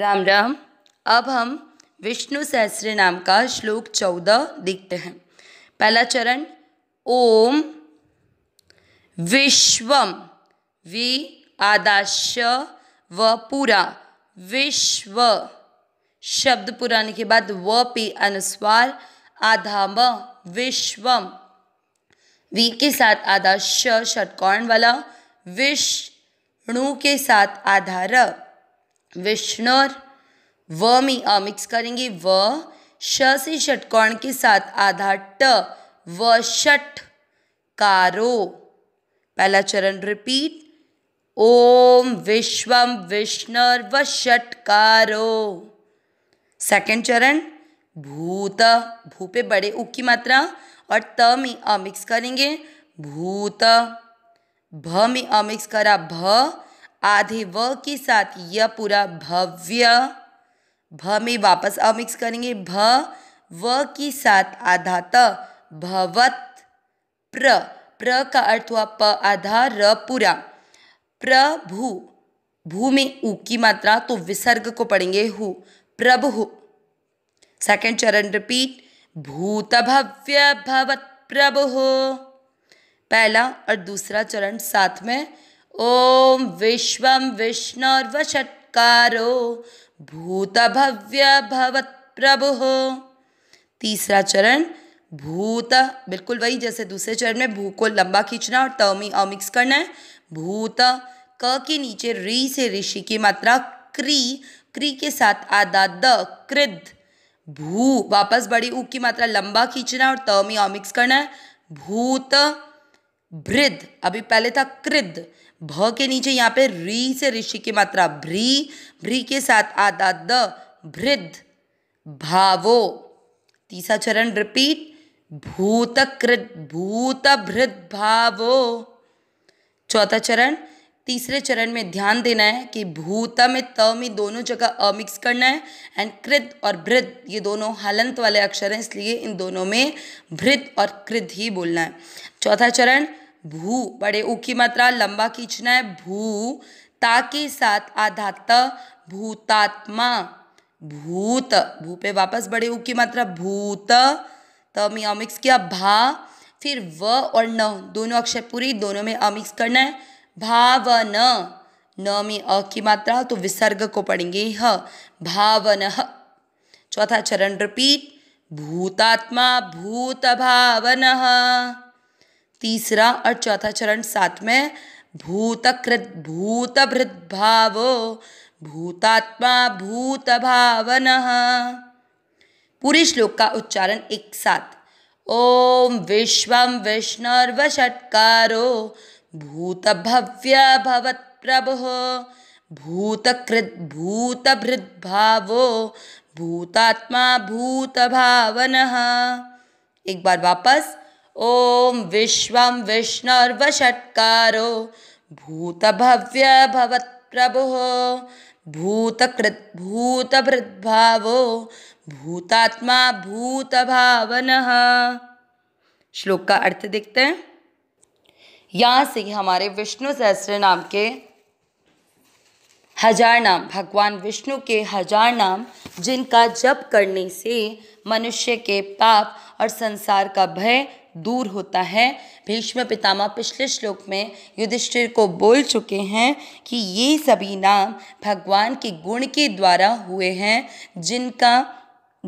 राम राम अब हम विष्णु सहस्र नाम का श्लोक चौदह देखते हैं पहला चरण ओम विश्वम वि आदाश व पूरा विश्व शब्द पुराने के बाद व पे अनुस्वार आधाम विश्वम वी के साथ आधा श षटकोण वाला विष्णु के साथ आधार विष्णुर व में अ मिक्स करेंगे व श से षटकोण के साथ आधा ट व षट कारो पहला चरण रिपीट ओम विश्वम विष्णुर व षटकारो सेकेंड चरण भूत भू पे बड़े उ की मात्रा और त में अ मिक्स करेंगे भूत भ में अ मिक्स करा भ आधे व के साथ यह पूरा भव्य भ में वापस अ मिक्स करेंगे भ व के साथ आधा त भवत प्र प्र का अर्थ हुआ प आधा र पूरा प्रभु भू में ऊ की मात्रा तो विसर्ग को पढ़ेंगे हु प्रभु सेकेंड चरण रिपीट भूत भव्य भवत प्रभु पहला और दूसरा चरण साथ में ॐ भूत भव्य भवत प्रभु तीसरा चरण भूत बिल्कुल वही जैसे दूसरे चरण में भू को लंबा खींचना और तमी और करना है भूत क के नीचे री से ऋषि की मात्रा क्री क्री के साथ आदा द कृद भू वापस बड़ी ऊ की मात्रा लंबा खींचना और तमी अमिक्स करना है भूत भृद अभी पहले था कृद भ के नीचे यहाँ पे री से ऋषि की मात्रा भ्री भ्री के साथ आता द भृद भावो तीसरा चरण रिपीट भूतकृत भृद भावो चौथा चरण तीसरे चरण में ध्यान देना है कि भूत में त में दोनों जगह अमिक्स करना है एंड कृत और भृद ये दोनों हलंत वाले अक्षर हैं इसलिए इन दोनों में भृद और कृद ही बोलना है चौथा चरण भू बड़े ऊ की मात्रा लंबा खींचना है भू ता के साथ आधा त भूतात्मा भूत भू पे वापस बड़े ऊ की मात्रा भूत त में अमिक्स किया भा फिर व और न दोनों अक्षर पूरी दोनों में अमिक्स करना है भाव न में अ की मात्रा तो विसर्ग को पढ़ेंगे ह भावन चौथा चरण रिपीट भूतात्मा भूत भावन तीसरा और चौथा चरण साथ में भूतकृत भृत भाव भूतात्मा भूत भावन पूरे श्लोक का उच्चारण एक साथ ओम विश्व विष्णुर्वषट्कारो भूत भव्य भवत प्रभो भूतकृत भृत भाव भूतात्मा भूत भावन एक बार वापस ओम विश्व भूत भव्य भवत् प्रभु भूतकृत भूत भृद्भाव भूतात्मा भूत भावन श्लोक का अर्थ देखते हैं यहाँ से हमारे विष्णु सहस्त्र नाम के हजार नाम भगवान विष्णु के हजार नाम जिनका जप करने से मनुष्य के पाप और संसार का भय दूर होता है भीष्म पितामह पिछले श्लोक में युधिष्ठिर को बोल चुके हैं कि ये सभी नाम भगवान के गुण के द्वारा हुए हैं जिनका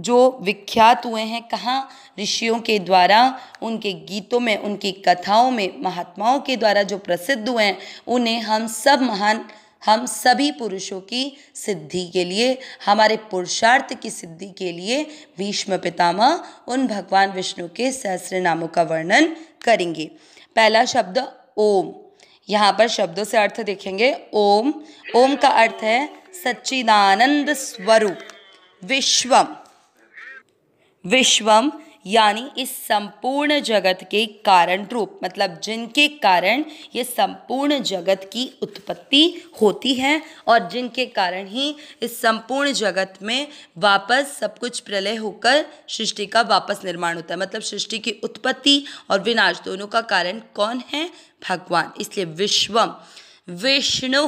जो विख्यात हुए हैं कहाँ ऋषियों के द्वारा उनके गीतों में उनकी कथाओं में महात्माओं के द्वारा जो प्रसिद्ध हुए हैं उन्हें हम सब महान हम सभी पुरुषों की सिद्धि के लिए हमारे पुरुषार्थ की सिद्धि के लिए भीष्म पितामह उन भगवान विष्णु के सहस्र नामों का वर्णन करेंगे पहला शब्द ओम यहाँ पर शब्दों से अर्थ देखेंगे ओम ओम का अर्थ है सच्चिदानंद स्वरूप विश्वम विश्वम यानी इस संपूर्ण जगत के कारण रूप मतलब जिनके कारण ये संपूर्ण जगत की उत्पत्ति होती है और जिनके कारण ही इस संपूर्ण जगत में वापस सब कुछ प्रलय होकर सृष्टि का वापस निर्माण होता है मतलब सृष्टि की उत्पत्ति और विनाश दोनों का कारण कौन है भगवान इसलिए विश्वम विष्णु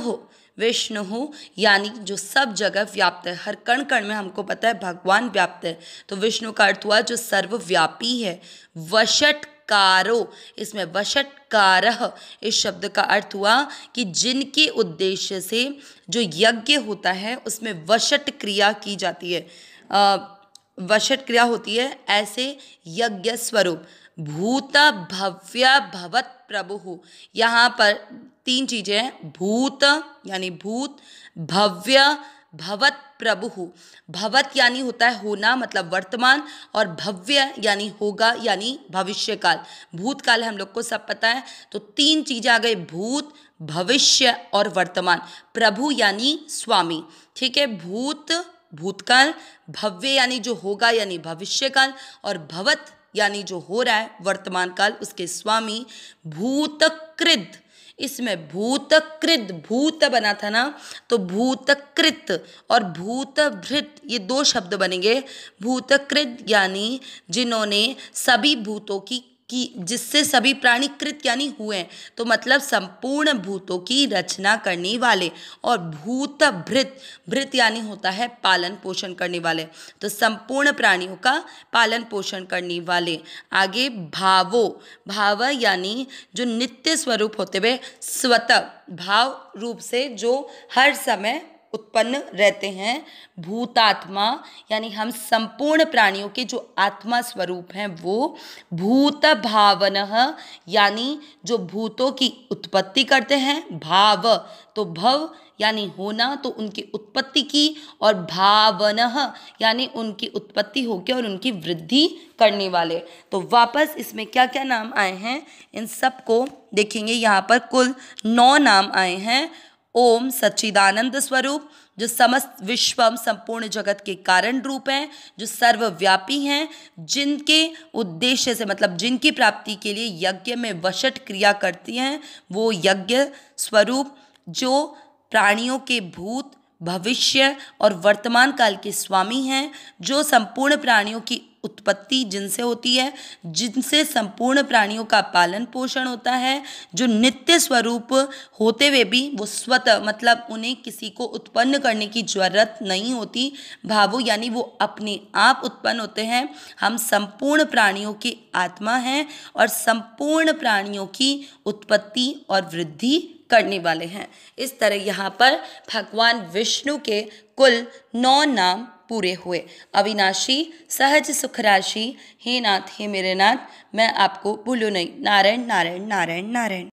विष्णु यानी जो सब जगह व्याप्त है हर कण कण में हमको पता है भगवान व्याप्त है तो विष्णु का अर्थ हुआ जो सर्वव्यापी है वशट कारो इसमें वशट कार इस शब्द का अर्थ हुआ कि जिनके उद्देश्य से जो यज्ञ होता है उसमें वशट क्रिया की जाती है वशट क्रिया होती है ऐसे यज्ञ स्वरूप भूत भव्य भवत प्रभु यहाँ पर तीन चीज़ें हैं भूत यानी भूत भव्य भवत प्रभु भवत यानी होता है होना मतलब वर्तमान और भव्य यानी होगा यानी भविष्यकाल भूतकाल हम लोग को सब पता है तो तीन चीज़ें आ गई भूत भविष्य और वर्तमान प्रभु यानी स्वामी ठीक है भूत भूतकाल भव्य यानी जो होगा यानी भविष्यकाल और भवत यानी जो हो रहा है वर्तमान काल उसके स्वामी भूतकृत इसमें भूतकृत भूत बना था ना तो भूतकृत और भूतभृत ये दो शब्द बनेंगे भूतकृत यानी जिन्होंने सभी भूतों की कि जिससे सभी प्राणी कृत यानी हुए तो मतलब संपूर्ण भूतों की रचना करने वाले और भूत भृत भृत यानी होता है पालन पोषण करने वाले तो संपूर्ण प्राणियों का पालन पोषण करने वाले आगे भावो भाव यानी जो नित्य स्वरूप होते हुए स्वतः भाव रूप से जो हर समय उत्पन्न रहते हैं भूतात्मा यानी हम संपूर्ण प्राणियों के जो आत्मा स्वरूप हैं वो भूत भावन यानी जो भूतों की उत्पत्ति करते हैं भाव तो भव यानी होना तो उनकी उत्पत्ति की और भावन यानी उनकी उत्पत्ति होकर और उनकी वृद्धि करने वाले तो वापस इसमें क्या क्या नाम आए हैं इन सबको देखेंगे यहाँ पर कुल नौ नाम आए हैं ओम सच्चिदानंद स्वरूप जो समस्त विश्वम संपूर्ण जगत के कारण रूप हैं जो सर्वव्यापी हैं जिनके उद्देश्य से मतलब जिनकी प्राप्ति के लिए यज्ञ में वशट क्रिया करती हैं वो यज्ञ स्वरूप जो प्राणियों के भूत भविष्य और वर्तमान काल के स्वामी हैं जो संपूर्ण प्राणियों की उत्पत्ति जिनसे होती है जिनसे संपूर्ण प्राणियों का पालन पोषण होता है जो नित्य स्वरूप होते हुए भी वो स्वतः मतलब उन्हें किसी को उत्पन्न करने की जरूरत नहीं होती भावो यानी वो अपने आप उत्पन्न होते हैं हम संपूर्ण प्राणियों की आत्मा हैं और संपूर्ण प्राणियों की उत्पत्ति और वृद्धि करने वाले हैं इस तरह यहाँ पर भगवान विष्णु के कुल नौ नाम पूरे हुए अविनाशी सहज सुख राशि हे नाथ हे मेरे नाथ मैं आपको भूलो नहीं नारायण नारायण नारायण नारायण